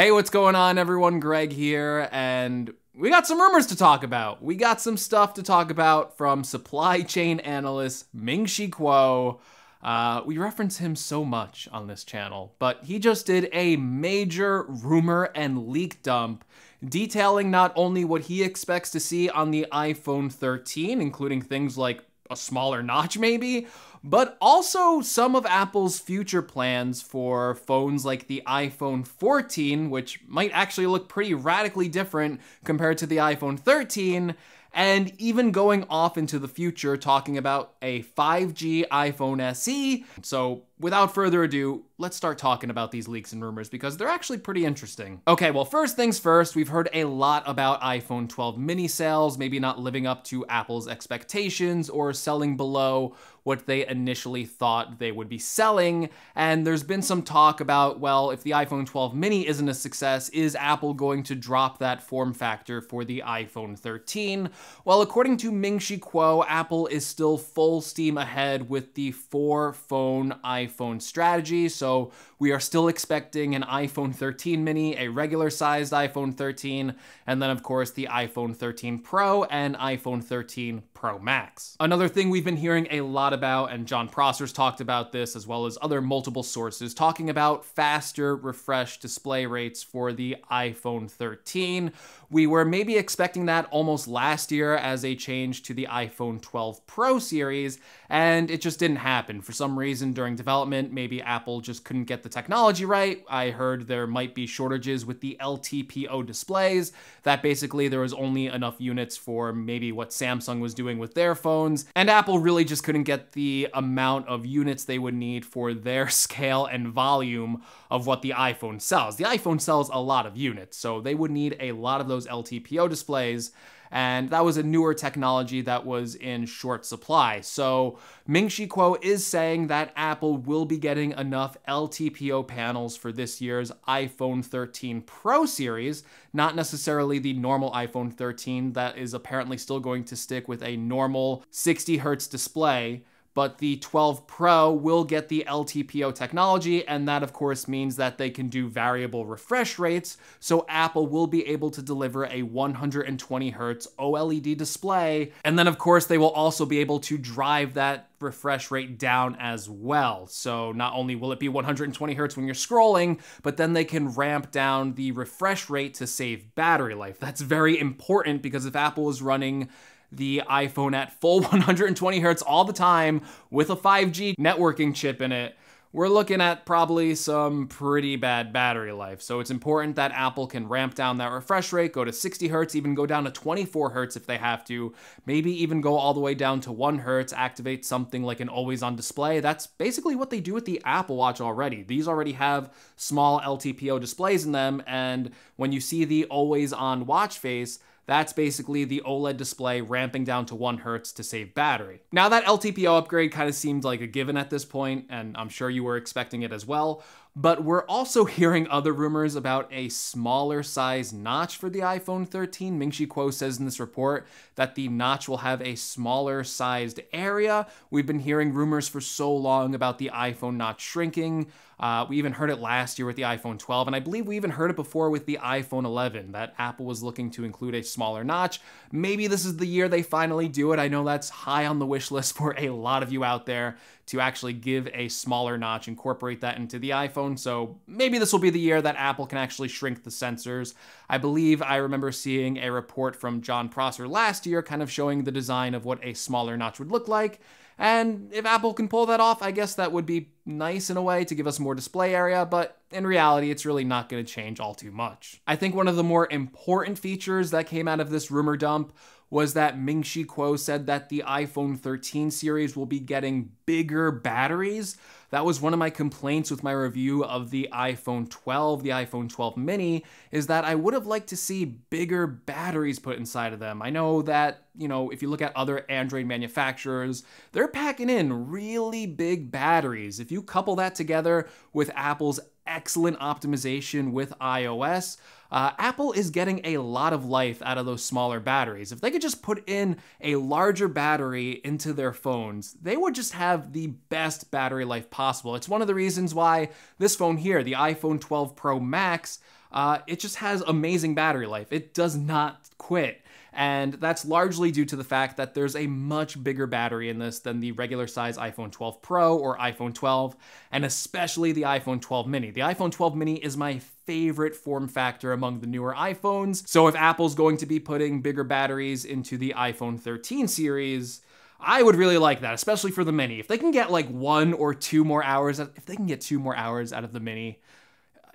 Hey, what's going on, everyone? Greg here, and we got some rumors to talk about. We got some stuff to talk about from supply chain analyst Ming Shi Kuo. Uh, we reference him so much on this channel, but he just did a major rumor and leak dump detailing not only what he expects to see on the iPhone 13, including things like a smaller notch maybe, but also some of Apple's future plans for phones like the iPhone 14, which might actually look pretty radically different compared to the iPhone 13, and even going off into the future talking about a 5G iPhone SE. So without further ado, let's start talking about these leaks and rumors because they're actually pretty interesting. Okay, well, first things first, we've heard a lot about iPhone 12 mini sales, maybe not living up to Apple's expectations or selling below what they initially thought they would be selling. And there's been some talk about, well, if the iPhone 12 mini isn't a success, is Apple going to drop that form factor for the iPhone 13? Well, according to Ming Chi Kuo, Apple is still full steam ahead with the four phone iPhone strategy. So so we are still expecting an iPhone 13 mini, a regular sized iPhone 13, and then of course the iPhone 13 Pro and iPhone 13 Pro Max. Another thing we've been hearing a lot about, and John Prosser's talked about this as well as other multiple sources, talking about faster refresh display rates for the iPhone 13. We were maybe expecting that almost last year as a change to the iPhone 12 Pro series, and it just didn't happen. For some reason during development, maybe Apple just couldn't get the technology right. I heard there might be shortages with the LTPO displays, that basically there was only enough units for maybe what Samsung was doing doing with their phones, and Apple really just couldn't get the amount of units they would need for their scale and volume of what the iPhone sells. The iPhone sells a lot of units, so they would need a lot of those LTPO displays and that was a newer technology that was in short supply. So Ming Shi Kuo is saying that Apple will be getting enough LTPO panels for this year's iPhone 13 Pro series, not necessarily the normal iPhone 13 that is apparently still going to stick with a normal 60 hertz display but the 12 Pro will get the LTPO technology, and that of course means that they can do variable refresh rates, so Apple will be able to deliver a 120 Hz OLED display, and then of course they will also be able to drive that refresh rate down as well. So not only will it be 120 hertz when you're scrolling, but then they can ramp down the refresh rate to save battery life. That's very important because if Apple is running the iPhone at full 120 hertz all the time with a 5G networking chip in it, we're looking at probably some pretty bad battery life. So it's important that Apple can ramp down that refresh rate, go to 60 hertz, even go down to 24 hertz if they have to, maybe even go all the way down to 1 hertz, activate something like an always on display. That's basically what they do with the Apple Watch already. These already have small LTPO displays in them, and when you see the always on watch face, that's basically the OLED display ramping down to 1 Hz to save battery. Now that LTPO upgrade kind of seemed like a given at this point, and I'm sure you were expecting it as well, but we're also hearing other rumors about a smaller size notch for the iPhone 13. ming Shi Kuo says in this report that the notch will have a smaller sized area. We've been hearing rumors for so long about the iPhone not shrinking. Uh, we even heard it last year with the iPhone 12, and I believe we even heard it before with the iPhone 11 that Apple was looking to include a smaller notch. Maybe this is the year they finally do it. I know that's high on the wish list for a lot of you out there to actually give a smaller notch, incorporate that into the iPhone. So maybe this will be the year that Apple can actually shrink the sensors. I believe I remember seeing a report from John Prosser last year kind of showing the design of what a smaller notch would look like. And if Apple can pull that off, I guess that would be nice in a way to give us more display area, but in reality, it's really not going to change all too much. I think one of the more important features that came out of this rumor dump was that Ming Shi Kuo said that the iPhone 13 series will be getting bigger batteries. That was one of my complaints with my review of the iPhone 12, the iPhone 12 mini, is that I would have liked to see bigger batteries put inside of them. I know that, you know, if you look at other Android manufacturers, they're packing in really big batteries. If you you couple that together with Apple's excellent optimization with iOS, uh, Apple is getting a lot of life out of those smaller batteries. If they could just put in a larger battery into their phones, they would just have the best battery life possible. It's one of the reasons why this phone here, the iPhone 12 Pro Max, uh, it just has amazing battery life. It does not quit. And that's largely due to the fact that there's a much bigger battery in this than the regular size iPhone 12 Pro or iPhone 12, and especially the iPhone 12 mini. The iPhone 12 mini is my favorite form factor among the newer iPhones. So if Apple's going to be putting bigger batteries into the iPhone 13 series, I would really like that, especially for the mini. If they can get like one or two more hours, if they can get two more hours out of the mini,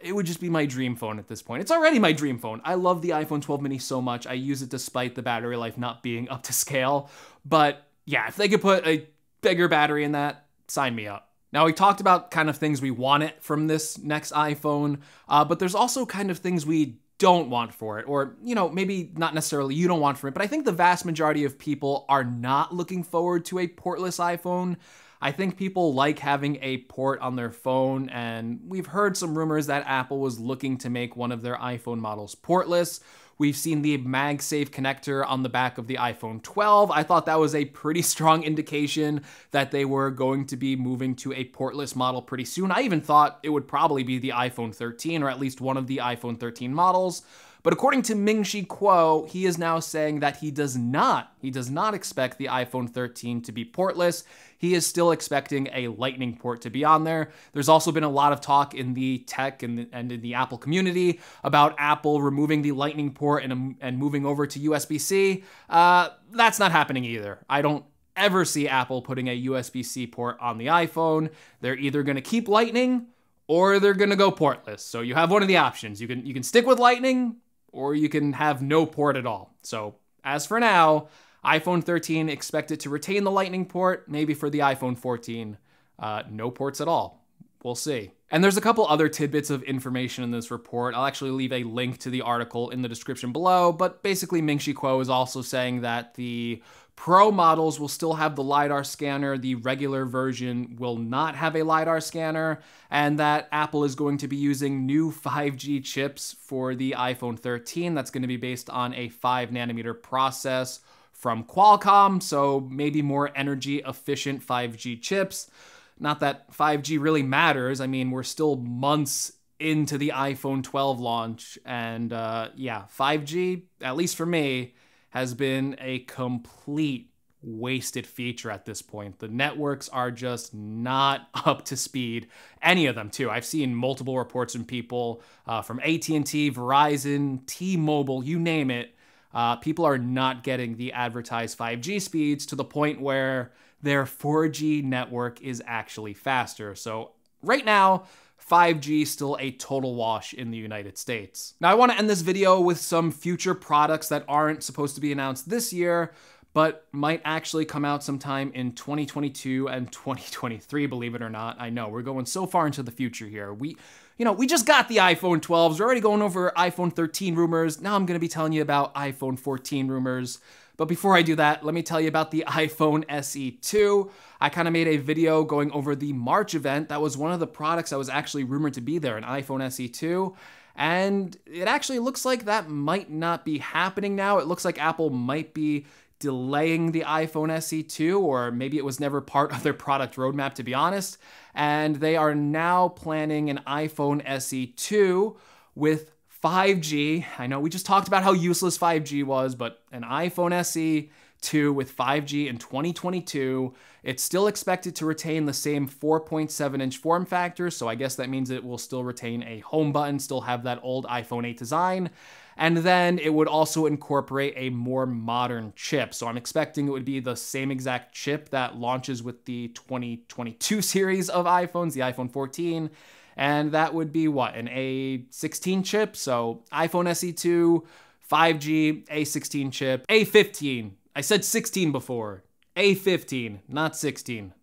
it would just be my dream phone at this point. It's already my dream phone. I love the iPhone 12 mini so much. I use it despite the battery life not being up to scale. But yeah, if they could put a bigger battery in that, sign me up. Now, we talked about kind of things we want it from this next iPhone, uh, but there's also kind of things we don't want for it, or, you know, maybe not necessarily you don't want for it, but I think the vast majority of people are not looking forward to a portless iPhone. I think people like having a port on their phone, and we've heard some rumors that Apple was looking to make one of their iPhone models portless. We've seen the MagSafe connector on the back of the iPhone 12. I thought that was a pretty strong indication that they were going to be moving to a portless model pretty soon. I even thought it would probably be the iPhone 13 or at least one of the iPhone 13 models. But according to Ming-Chi Kuo, he is now saying that he does not, he does not expect the iPhone 13 to be portless. He is still expecting a lightning port to be on there. There's also been a lot of talk in the tech and, and in the Apple community about Apple removing the lightning port and, um, and moving over to USB-C. Uh, that's not happening either. I don't ever see Apple putting a USB-C port on the iPhone. They're either going to keep lightning or they're going to go portless. So you have one of the options. You can you can stick with lightning or you can have no port at all. So as for now, iPhone 13 expected to retain the Lightning port, maybe for the iPhone 14, uh, no ports at all. We'll see. And there's a couple other tidbits of information in this report. I'll actually leave a link to the article in the description below, but basically Ming Chi Kuo is also saying that the Pro models will still have the LiDAR scanner. The regular version will not have a LiDAR scanner, and that Apple is going to be using new 5G chips for the iPhone 13. That's going to be based on a 5 nanometer process from Qualcomm, so maybe more energy efficient 5G chips. Not that 5G really matters. I mean, we're still months into the iPhone 12 launch, and uh, yeah, 5G, at least for me, has been a complete wasted feature at this point. The networks are just not up to speed. Any of them, too. I've seen multiple reports from people uh, from AT&T, Verizon, T-Mobile, you name it. Uh, people are not getting the advertised 5G speeds to the point where their 4G network is actually faster. So right now, 5G still a total wash in the United States. Now I wanna end this video with some future products that aren't supposed to be announced this year, but might actually come out sometime in 2022 and 2023, believe it or not. I know we're going so far into the future here. We, you know, we just got the iPhone 12s. We're already going over iPhone 13 rumors. Now I'm going to be telling you about iPhone 14 rumors. But before I do that, let me tell you about the iPhone SE 2. I kind of made a video going over the March event. That was one of the products that was actually rumored to be there, an iPhone SE 2. And it actually looks like that might not be happening now. It looks like Apple might be delaying the iPhone SE 2, or maybe it was never part of their product roadmap, to be honest. And they are now planning an iPhone SE 2 with 5G. I know we just talked about how useless 5G was, but an iPhone SE 2 with 5G in 2022. It's still expected to retain the same 4.7 inch form factor, so I guess that means it will still retain a home button, still have that old iPhone 8 design. And then it would also incorporate a more modern chip. So I'm expecting it would be the same exact chip that launches with the 2022 series of iPhones, the iPhone 14, and that would be what, an A16 chip? So iPhone SE2, 5G, A16 chip, A15. I said 16 before. A15, not 16.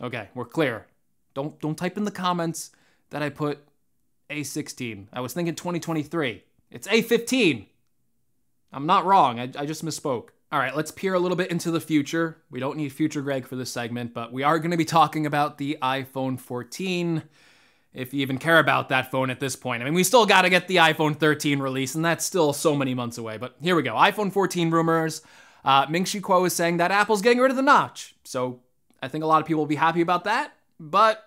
Okay, we're clear. Don't don't type in the comments that I put A16. I was thinking 2023. It's A15. I'm not wrong. I, I just misspoke. All right, let's peer a little bit into the future. We don't need future Greg for this segment, but we are going to be talking about the iPhone 14 if you even care about that phone at this point. I mean, we still got to get the iPhone 13 release, and that's still so many months away. But here we go iPhone 14 rumors. Uh, Ming Chi Kuo is saying that Apple's getting rid of the notch. So I think a lot of people will be happy about that, but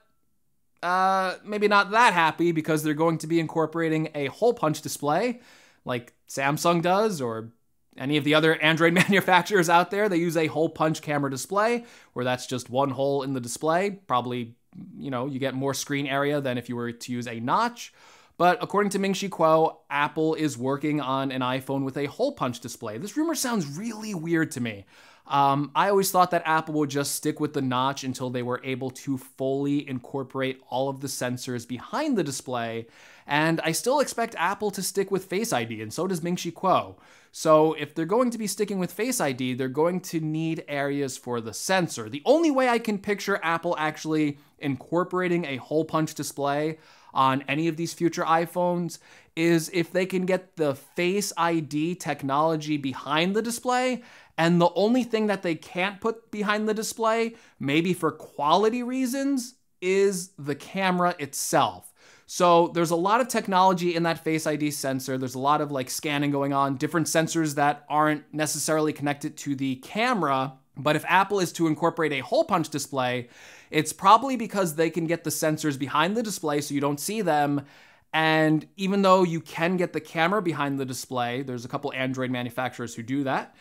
uh, maybe not that happy because they're going to be incorporating a hole punch display like Samsung does or any of the other Android manufacturers out there. They use a hole punch camera display where that's just one hole in the display, probably you know, you get more screen area than if you were to use a notch. But according to Ming Chi Kuo, Apple is working on an iPhone with a hole punch display. This rumor sounds really weird to me. Um, I always thought that Apple would just stick with the notch until they were able to fully incorporate all of the sensors behind the display, and I still expect Apple to stick with Face ID, and so does Ming-Chi Kuo. So if they're going to be sticking with Face ID, they're going to need areas for the sensor. The only way I can picture Apple actually incorporating a hole punch display on any of these future iPhones is if they can get the Face ID technology behind the display and the only thing that they can't put behind the display, maybe for quality reasons, is the camera itself. So there's a lot of technology in that Face ID sensor. There's a lot of like scanning going on, different sensors that aren't necessarily connected to the camera. But if Apple is to incorporate a hole punch display, it's probably because they can get the sensors behind the display so you don't see them. And even though you can get the camera behind the display, there's a couple Android manufacturers who do that.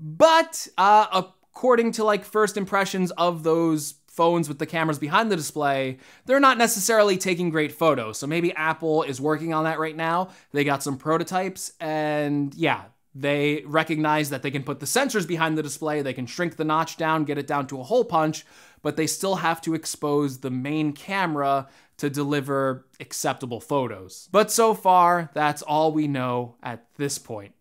But uh, according to like first impressions of those phones with the cameras behind the display, they're not necessarily taking great photos. So maybe Apple is working on that right now. They got some prototypes, and yeah, they recognize that they can put the sensors behind the display, they can shrink the notch down, get it down to a hole punch, but they still have to expose the main camera to deliver acceptable photos. But so far, that's all we know at this point.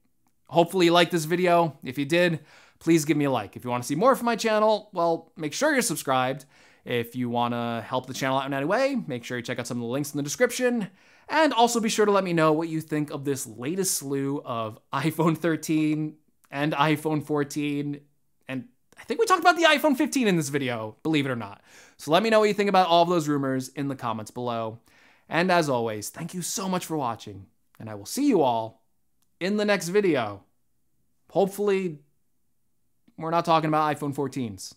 Hopefully you liked this video. If you did, please give me a like. If you want to see more from my channel, well, make sure you're subscribed. If you want to help the channel out in any way, make sure you check out some of the links in the description. And also be sure to let me know what you think of this latest slew of iPhone 13 and iPhone 14. And I think we talked about the iPhone 15 in this video, believe it or not. So let me know what you think about all of those rumors in the comments below. And as always, thank you so much for watching, and I will see you all in the next video. Hopefully, we're not talking about iPhone 14s.